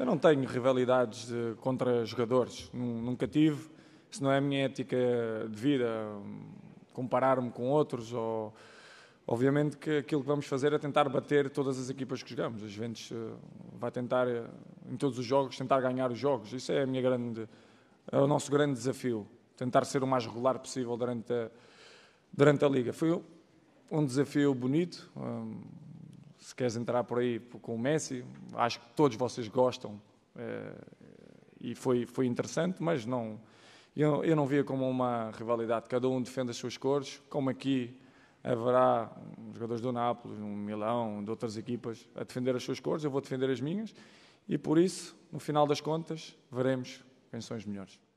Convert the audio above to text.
Eu não tenho rivalidades de, eh, contra jogadores, nunca tive. Se não é a minha ética de vida, hum, comparar-me com outros. Ou, obviamente que aquilo que vamos fazer é tentar bater todas as equipas que jogamos. A Juventus eh, vai tentar, eh, em todos os jogos, tentar ganhar os jogos. Isso é, a minha grande, é o nosso grande desafio. Tentar ser o mais regular possível durante a, durante a Liga. Foi um desafio bonito. Hum, se queres entrar por aí com o Messi, acho que todos vocês gostam eh, e foi, foi interessante, mas não, eu, eu não via como uma rivalidade. Cada um defende as suas cores, como aqui haverá jogadores do Nápoles, do Milão, de outras equipas a defender as suas cores, eu vou defender as minhas e por isso, no final das contas, veremos quem são os melhores.